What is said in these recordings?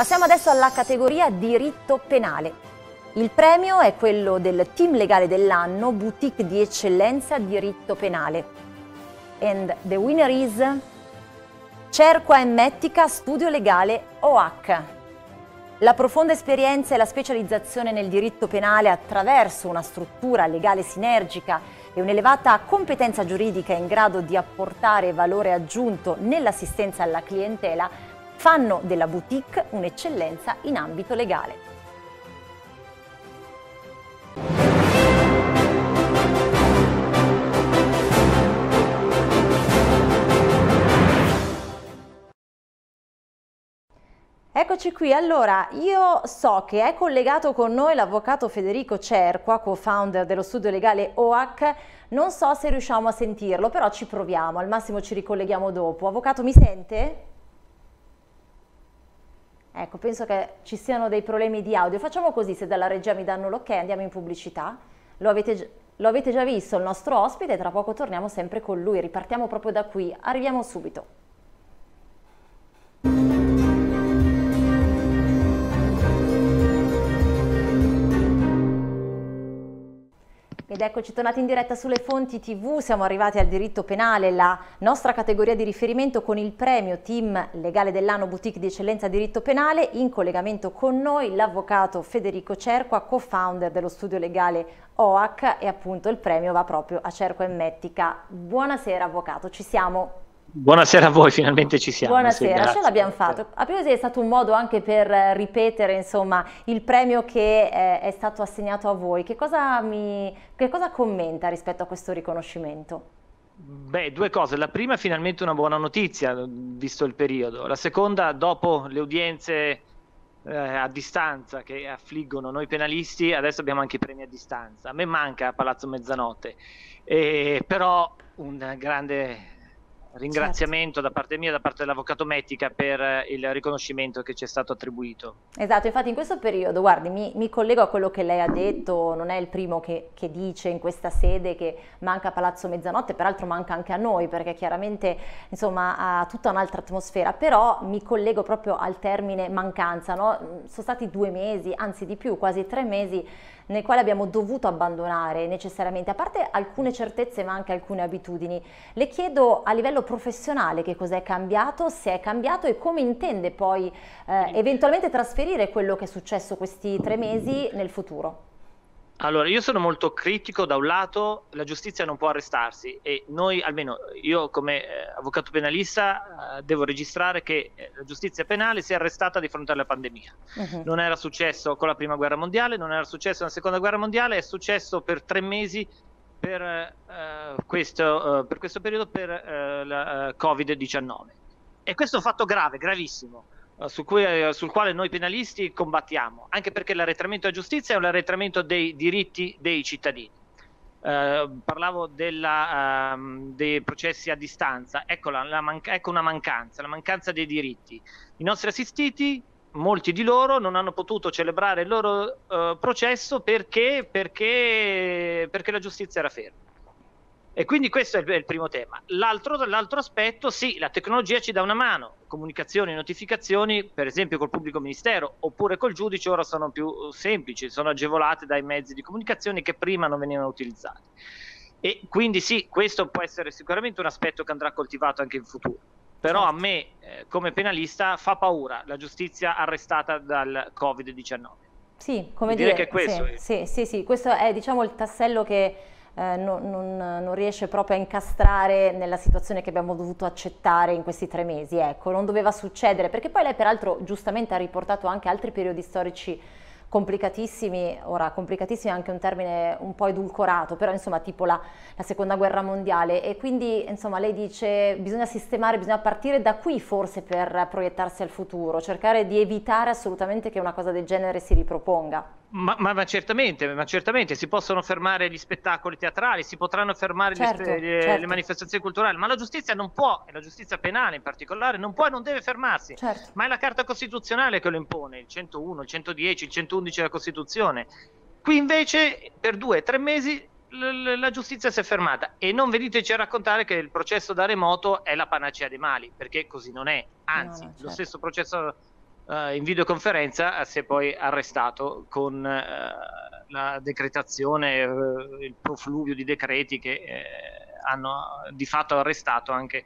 Passiamo adesso alla categoria diritto penale. Il premio è quello del team legale dell'anno Boutique di eccellenza diritto penale. And the winner is Cerqua e Mettica Studio Legale OH. La profonda esperienza e la specializzazione nel diritto penale attraverso una struttura legale sinergica e un'elevata competenza giuridica in grado di apportare valore aggiunto nell'assistenza alla clientela fanno della boutique un'eccellenza in ambito legale. Eccoci qui, allora io so che è collegato con noi l'avvocato Federico Cerqua, co-founder dello studio legale OAC, non so se riusciamo a sentirlo, però ci proviamo, al massimo ci ricolleghiamo dopo. Avvocato mi sente? Ecco, penso che ci siano dei problemi di audio. Facciamo così, se dalla regia mi danno l'ok, andiamo in pubblicità. Lo avete, lo avete già visto, il nostro ospite, tra poco torniamo sempre con lui. Ripartiamo proprio da qui, arriviamo subito. Ed eccoci tornati in diretta sulle fonti TV, siamo arrivati al diritto penale, la nostra categoria di riferimento con il premio Team Legale dell'anno Boutique di Eccellenza Diritto Penale, in collegamento con noi l'avvocato Federico Cerqua, co-founder dello studio legale OAC e appunto il premio va proprio a Cerqua e Mettica. Buonasera avvocato, ci siamo. Buonasera a voi, finalmente ci siamo. Buonasera, sì, ce l'abbiamo fatto. A Piovese è stato un modo anche per ripetere insomma, il premio che eh, è stato assegnato a voi. Che cosa, mi, che cosa commenta rispetto a questo riconoscimento? Beh, due cose. La prima finalmente una buona notizia, visto il periodo. La seconda, dopo le udienze eh, a distanza che affliggono noi penalisti, adesso abbiamo anche i premi a distanza. A me manca Palazzo Mezzanotte, eh, però un grande ringraziamento certo. da parte mia e da parte dell'avvocato Mettica per eh, il riconoscimento che ci è stato attribuito. Esatto, infatti in questo periodo, guardi, mi, mi collego a quello che lei ha detto, non è il primo che, che, dice in questa sede che manca Palazzo Mezzanotte, peraltro manca anche a noi perché chiaramente insomma ha tutta un'altra atmosfera, però mi collego proprio al termine mancanza, no? sono stati due mesi, anzi di più, quasi tre mesi nel quale abbiamo dovuto abbandonare necessariamente, a parte alcune certezze ma anche alcune abitudini. Le chiedo a livello professionale che cos'è cambiato, se è cambiato e come intende poi eh, eventualmente trasferire quello che è successo questi tre mesi nel futuro. Allora, io sono molto critico, da un lato la giustizia non può arrestarsi e noi, almeno io come eh, avvocato penalista, eh, devo registrare che eh, la giustizia penale si è arrestata di fronte alla pandemia. Uh-huh. Non era successo con la prima guerra mondiale, non era successo nella seconda guerra mondiale, è successo per tre mesi per, eh, questo, eh, per questo, periodo per eh, la Covid-19. E questo è un fatto grave, gravissimo eh, cui, eh, sul quale noi penalisti combattiamo, anche perché l'arretramento a giustizia è un arretramento dei diritti dei cittadini. Eh, parlavo della, um, dei processi a distanza, ecco, la, manca, ecco una mancanza, la mancanza dei diritti. I nostri assistiti, molti di loro, non hanno potuto celebrare il loro uh, processo perché, perché, perché la giustizia era ferma. E quindi questo è il, primo tema. L'altro, l'altro, aspetto, sì, la tecnologia ci dà una mano, comunicazioni, notificazioni, per esempio col pubblico ministero oppure col giudice, ora sono più semplici, sono agevolate dai mezzi di comunicazione che prima non venivano utilizzati. E quindi sì, questo può essere sicuramente un aspetto che andrà coltivato anche in futuro. Però a certo. me, eh, come penalista, fa paura la giustizia arrestata dal Covid-19. Sì, come dire, dire che questo sì, è... sì, sì, sì, questo è diciamo il tassello che eh, non, non, non, riesce proprio a incastrare nella situazione che abbiamo dovuto accettare in questi tre mesi. Ecco, non doveva succedere, perché poi lei peraltro giustamente ha riportato anche altri periodi storici complicatissimi, ora complicatissimi è anche un termine un po' edulcorato, però insomma tipo la, la seconda guerra mondiale e quindi insomma lei dice bisogna sistemare, bisogna partire da qui forse per proiettarsi al futuro, cercare di evitare assolutamente che una cosa del genere si riproponga. Ma, ma, ma, certamente, ma, certamente, si possono fermare gli spettacoli teatrali, si potranno fermare certo, spe- certo. le manifestazioni culturali, ma la giustizia non può, e la giustizia penale in particolare, non può e non deve fermarsi. Certo. Ma è la Carta Costituzionale che lo impone, il 101, il 110, il 111 della Costituzione. Qui invece per due, o tre mesi la giustizia si è fermata e non veniteci a raccontare che il processo da remoto è la panacea dei mali, perché così non è. Anzi, no, no, certo. lo stesso processo uh, in videoconferenza eh, si è poi arrestato con uh, la decretazione, uh, il profluvio di decreti che hanno di fatto arrestato anche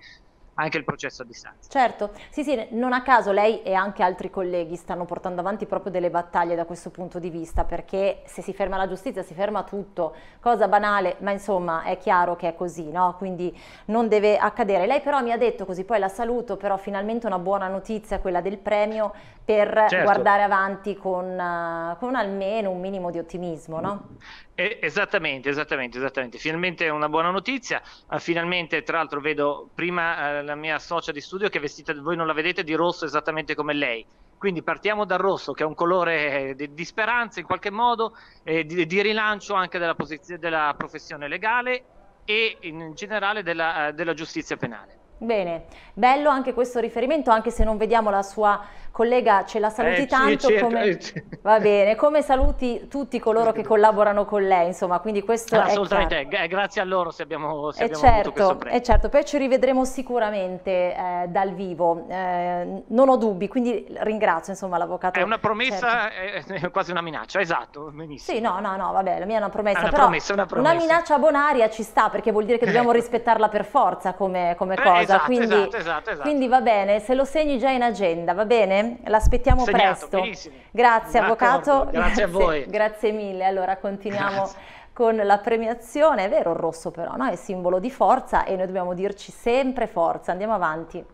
anche il processo a distanza. Certo, sì sì, non a caso lei e anche altri colleghi stanno portando avanti proprio delle battaglie da questo punto di vista, perché se si ferma la giustizia si ferma tutto, cosa banale, ma insomma è chiaro che è così, no? quindi non deve accadere. Lei però mi ha detto, così poi la saluto, però finalmente una buona notizia, quella del premio, per certo. guardare avanti con, eh, con, almeno un minimo di ottimismo, no? esattamente, esattamente, esattamente. Finalmente è una buona notizia, ah, finalmente tra l'altro vedo prima... Eh, la mia socia di studio che è vestita, voi non la vedete, di rosso esattamente come lei. Quindi partiamo dal rosso, che è un colore eh, di, di speranza in qualche modo, eh, di, di, rilancio anche della, posiz- della professione legale e in generale della, eh, della giustizia penale. Bene, bello anche questo riferimento, anche se non vediamo la sua collega, ce la saluti eh, tanto cerco, come... Eh, Va bene, come saluti tutti coloro che collaborano con lei, insomma, quindi questo è... Ah, assolutamente, eh, grazie a loro se abbiamo, se eh abbiamo certo, questo premio. Eh, certo, poi ci rivedremo sicuramente eh, dal vivo, non ho dubbi, quindi ringrazio insomma l'avvocato. È una promessa, certo. è quasi una minaccia, esatto, benissimo. Sì, no, no, no, vabbè, la mia è una promessa, è una però promessa, una, promessa. una minaccia bonaria ci sta, perché vuol dire che dobbiamo rispettarla per forza come, come cosa. Esatto esatto, quindi, esatto, esatto, esatto, quindi, va bene, se lo segni già in agenda, va bene? L'aspettiamo Segnato, presto. Benissimo. Grazie avvocato. Grazie, grazie, a voi. Grazie mille. Allora continuiamo. Grazie con la premiazione. È vero il rosso però, no? è simbolo di forza e noi dobbiamo dirci sempre forza, andiamo avanti.